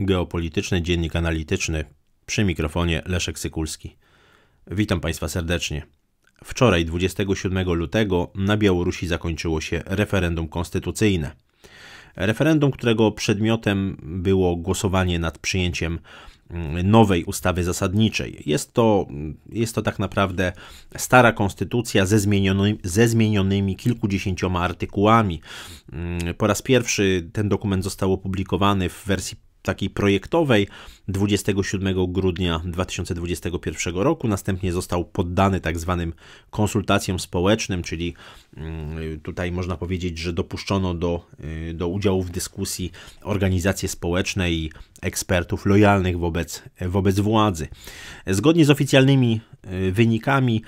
Geopolityczny Dziennik Analityczny. Przy mikrofonie Leszek Sykulski. Witam Państwa serdecznie. Wczoraj, 27 lutego, na Białorusi zakończyło się referendum konstytucyjne. Referendum, którego przedmiotem było głosowanie nad przyjęciem mm, nowej ustawy zasadniczej. Jest to, jest to tak naprawdę stara konstytucja ze, zmieniony, ze zmienionymi kilkudziesięcioma artykułami. Mm, po raz pierwszy ten dokument został opublikowany w wersji takiej projektowej 27 grudnia 2021 roku. Następnie został poddany tak zwanym konsultacjom społecznym, czyli mm, tutaj można powiedzieć, że dopuszczono do, y, do udziału w dyskusji organizacje społeczne i ekspertów lojalnych wobec, wobec władzy. Zgodnie z oficjalnymi y, wynikami,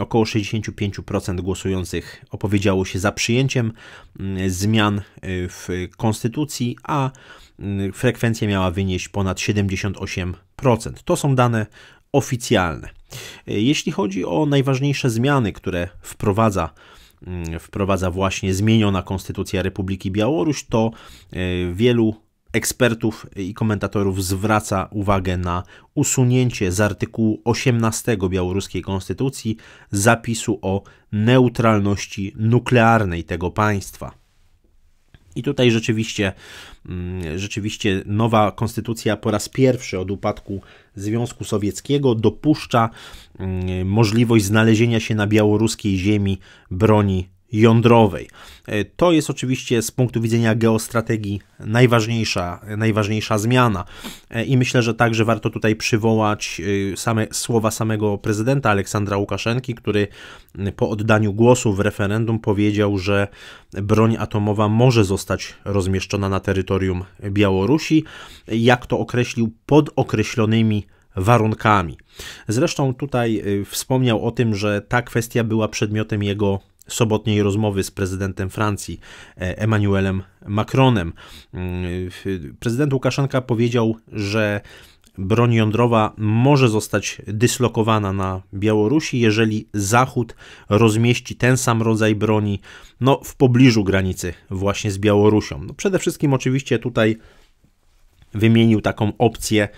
Około 65% głosujących opowiedziało się za przyjęciem mm, zmian y, w konstytucji, a mm, frekwencja miała wynieść ponad 78%. To są dane oficjalne. Y, jeśli chodzi o najważniejsze zmiany, które wprowadza mm, wprowadza właśnie zmieniona konstytucja Republiki Białoruś, to y, wielu ekspertów i komentatorów zwraca uwagę na usunięcie z artykułu 18 białoruskiej konstytucji zapisu o neutralności nuklearnej tego państwa. I tutaj rzeczywiście, mm, rzeczywiście nowa konstytucja po raz pierwszy od upadku Związku Sowieckiego dopuszcza mm, możliwość znalezienia się na białoruskiej ziemi broni jądrowej. E, to jest oczywiście z punktu widzenia geostrategii najważniejsza, najważniejsza zmiana e, i myślę, że także warto tutaj przywołać e, same słowa samego prezydenta Aleksandra Łukaszenki, który po oddaniu głosu w referendum powiedział, że broń atomowa może zostać rozmieszczona na terytorium Białorusi, jak to określił pod określonymi warunkami. Zresztą tutaj wspomniał o tym, że ta kwestia była przedmiotem jego sobotniej rozmowy z prezydentem Francji e, Emmanuelem Macronem. Mm, prezydent Łukaszenka powiedział, że broń jądrowa może zostać dyslokowana na Białorusi, jeżeli Zachód rozmieści ten sam rodzaj broni no, w pobliżu granicy właśnie z Białorusią. No, przede wszystkim oczywiście tutaj wymienił taką opcję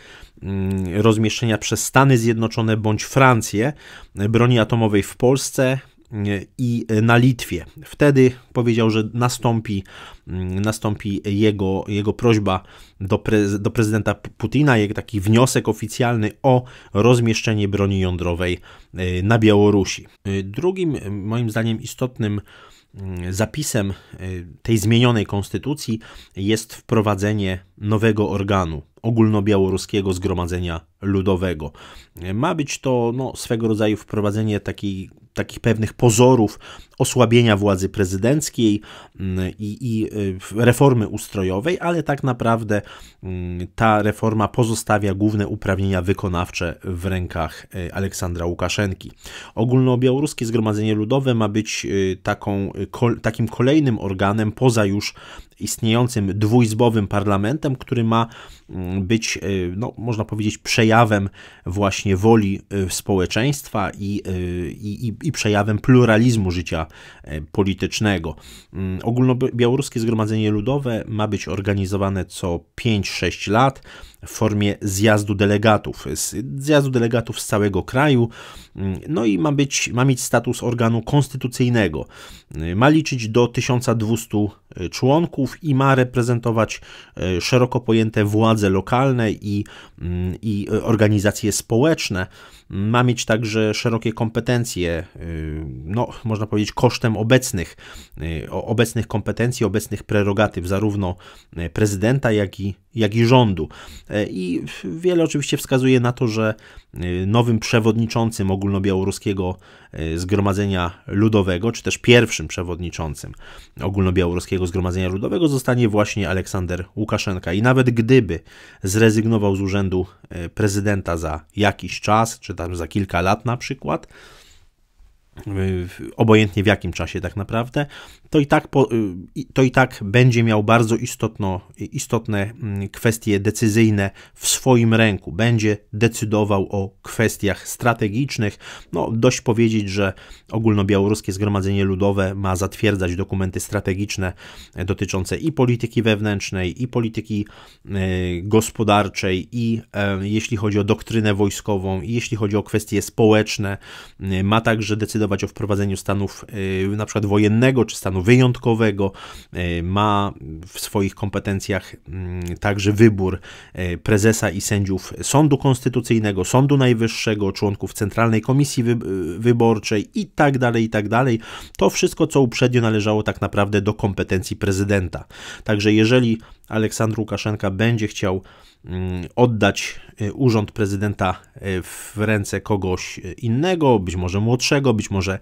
mm, rozmieszczenia przez Stany Zjednoczone bądź Francję broni atomowej w Polsce, i e, na Litwie. Wtedy powiedział, że nastąpi, mm, nastąpi jego, jego prośba do, pre, do prezydenta Putina, jak taki wniosek oficjalny o rozmieszczenie broni jądrowej e, na Białorusi. E, drugim, moim zdaniem, istotnym mm, zapisem tej zmienionej konstytucji jest wprowadzenie nowego organu ogólnobiałoruskiego zgromadzenia ludowego. Ma być to no, swego rodzaju wprowadzenie takiej, takich pewnych pozorów osłabienia władzy prezydenckiej mm, i, i y, reformy ustrojowej, ale tak naprawdę mm, ta reforma pozostawia główne uprawnienia wykonawcze w rękach y, Aleksandra Łukaszenki. Ogólnobiałoruskie Zgromadzenie Ludowe ma być y, taką, kol, takim kolejnym organem poza już istniejącym dwuizbowym parlamentem, który ma mm, być, no, można powiedzieć, przejawem przejawem właśnie woli y, społeczeństwa y, i, i, i przejawem pluralizmu życia y, politycznego. Mm, ogólnobiałoruskie Zgromadzenie Ludowe ma być organizowane co 5-6 lat w formie zjazdu delegatów, zjazdu delegatów z całego kraju, mm, no i ma, być, ma mieć status organu konstytucyjnego. Y, ma liczyć do 1200 y, członków i ma reprezentować y, szeroko pojęte władze lokalne i, mm, i organizacje społeczne. Ma mieć także szerokie kompetencje, no, można powiedzieć, kosztem obecnych, obecnych kompetencji, obecnych prerogatyw zarówno prezydenta, jak i, jak i rządu. E, I wiele oczywiście wskazuje na to, że e, nowym przewodniczącym ogólnobiałoruskiego e, Zgromadzenia Ludowego, czy też pierwszym przewodniczącym ogólnobiałoruskiego Zgromadzenia Ludowego zostanie właśnie Aleksander Łukaszenka. I nawet gdyby zrezygnował z urzędu prezydenta za jakiś czas, czy tam za kilka lat na przykład, obojętnie w jakim czasie tak naprawdę, to i tak, po, y, to i tak będzie miał bardzo istotno, y, istotne mm, kwestie decyzyjne w swoim ręku. Będzie decydował o kwestiach strategicznych. No, dość powiedzieć, że ogólnobiałoruskie Zgromadzenie Ludowe ma zatwierdzać dokumenty strategiczne e, dotyczące i polityki wewnętrznej, i polityki e, gospodarczej, i e, jeśli chodzi o doktrynę wojskową, i jeśli chodzi o kwestie społeczne, ma także decydować decydować o wprowadzeniu stanów y, na przykład wojennego czy stanu wyjątkowego. Y, ma w swoich kompetencjach mm, także wybór y, prezesa i sędziów Sądu Konstytucyjnego, Sądu Najwyższego, członków Centralnej Komisji Wyborczej i tak dalej, i tak dalej. To wszystko, co uprzednio należało tak naprawdę do kompetencji prezydenta. Także jeżeli Aleksandr Łukaszenka będzie chciał mm, oddać y, urząd prezydenta y, w ręce kogoś y, innego, być może młodszego, być może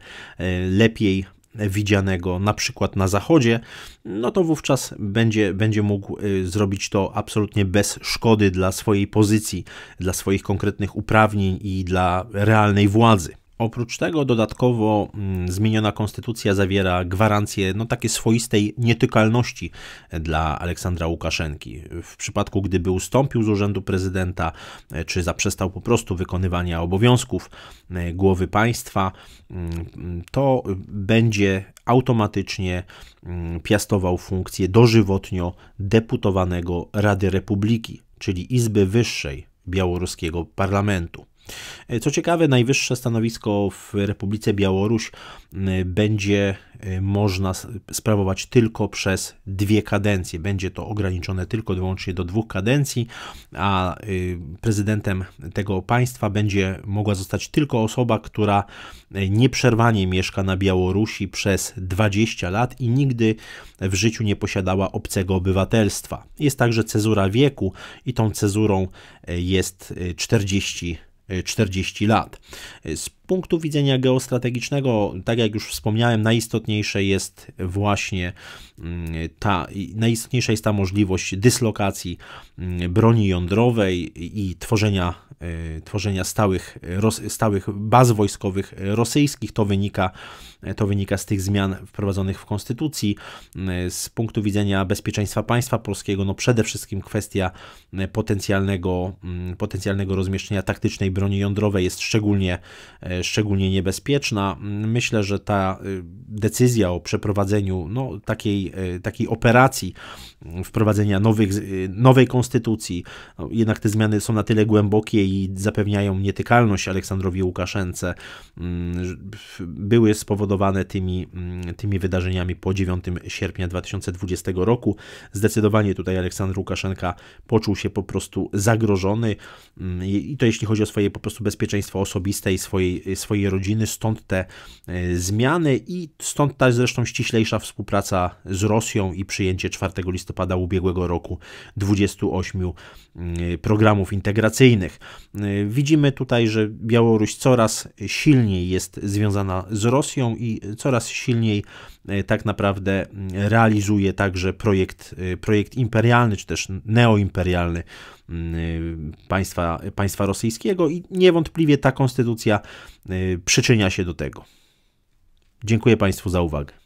lepiej widzianego na przykład na zachodzie, no to wówczas będzie, będzie mógł zrobić to absolutnie bez szkody dla swojej pozycji, dla swoich konkretnych uprawnień i dla realnej władzy. Oprócz tego dodatkowo mm, zmieniona konstytucja zawiera gwarancję no, takiej swoistej nietykalności dla Aleksandra Łukaszenki. W przypadku gdyby ustąpił z urzędu prezydenta, e, czy zaprzestał po prostu wykonywania obowiązków e, głowy państwa, mm, to będzie automatycznie mm, piastował funkcję dożywotnio deputowanego Rady Republiki, czyli Izby Wyższej białoruskiego parlamentu. Co ciekawe, najwyższe stanowisko w Republice Białoruś mm, będzie y, można sprawować tylko przez dwie kadencje. Będzie to ograniczone tylko i wyłącznie do dwóch kadencji, a y, prezydentem tego państwa będzie mogła zostać tylko osoba, która y, nieprzerwanie mieszka na Białorusi przez 20 lat i nigdy w życiu nie posiadała obcego obywatelstwa. Jest także cezura wieku i tą cezurą jest 40 40 lat. Z punktu widzenia geostrategicznego, tak jak już wspomniałem, najistotniejsze jest właśnie mm, ta, najistotniejsza jest ta możliwość dyslokacji mm, broni jądrowej i tworzenia, e, tworzenia stałych, stałych baz wojskowych rosyjskich. To wynika E, to wynika z tych zmian wprowadzonych w Konstytucji. E, z punktu widzenia bezpieczeństwa państwa polskiego, no przede wszystkim kwestia e, potencjalnego, mm, potencjalnego rozmieszczenia taktycznej broni jądrowej jest szczególnie, szczególnie niebezpieczna. Mm, myślę, że ta y, decyzja o przeprowadzeniu no, takiej, takiej operacji, mm, wprowadzenia nowych, y, nowej konstytucji, no, jednak te zmiany są na tyle głębokie i zapewniają nietykalność Aleksandrowi Łukaszence, były spowodowane spowodowane tymi, mm, tymi wydarzeniami po 9 sierpnia 2020 roku. Zdecydowanie tutaj Aleksandr Łukaszenka poczuł się po prostu zagrożony mm, i to jeśli chodzi o swoje po prostu bezpieczeństwo osobiste i swojej, swojej rodziny, stąd te e, zmiany i stąd ta zresztą ściślejsza współpraca z Rosją i przyjęcie 4 listopada ubiegłego roku 28 mm, programów integracyjnych. E, widzimy tutaj, że Białoruś coraz silniej jest związana z Rosją i coraz silniej e, tak naprawdę realizuje także projekt, e, projekt imperialny, czy też neoimperialny e, państwa, państwa rosyjskiego i niewątpliwie ta konstytucja przyczynia się do tego. Dziękuję Państwu za uwagę.